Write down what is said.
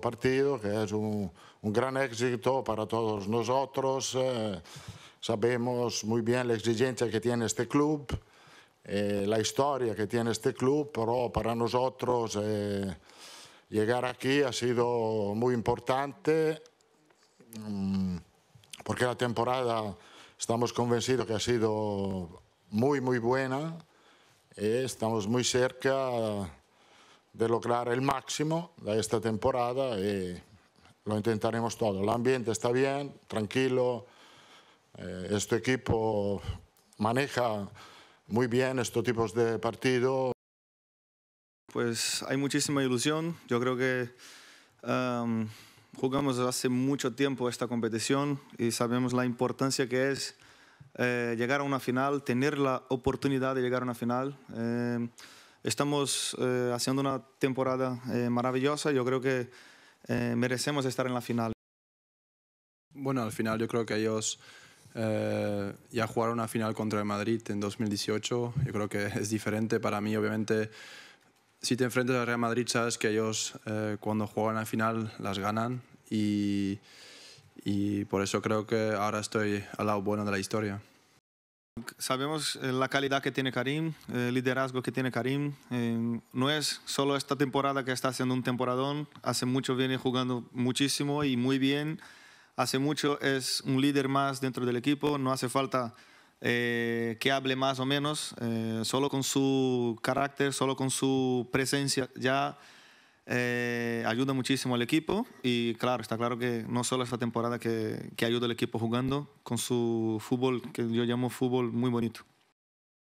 partido, que es un, gran éxito para todos nosotros. Eh, sabemos muy bien la exigencia que tiene este club, eh, la historia que tiene este club, pero para nosotros eh, llegar aquí ha sido muy importante mm, porque la temporada estamos convencidos que ha sido muy, muy buena. estamos muy cerca de lograr el máximo de esta temporada y eh, lo intentaremos todo. El ambiente está bien, tranquilo, eh, este equipo maneja muy bien estos tipos de partidos. Pues hay muchísima ilusión, yo creo que jugamos hace mucho tiempo esta competición y sabemos la importancia que es eh, llegar a una final, tener la oportunidad de llegar a una final. Em, estamos eh, haciendo una temporada eh, maravillosa. Yo creo que eh, merecemos estar en la final. Bueno, al final yo creo que ellos ya jugaron una final contra el Madrid en 2018. Yo creo que es diferente para mí, obviamente. Si te enfrentas al Real Madrid, sabes que ellos cuando juegan la final las ganan y, y por eso creo que ahora estoy al lado bueno de la historia. Sabemos eh, la calidad que tiene Karim, eh, el liderazgo que tiene Karim. Eh, no es solo esta temporada que está haciendo un temporadón, hace mucho viene jugando muchísimo y muy bien. Hace mucho es un líder más dentro del equipo, no hace falta que hable más o menos, solo con su carácter, solo con su presencia ya eh, ayuda muchísimo al equipo y claro, está claro que no solo esta temporada que, que ayuda al equipo jugando con su fútbol, que yo llamo fútbol muy bonito.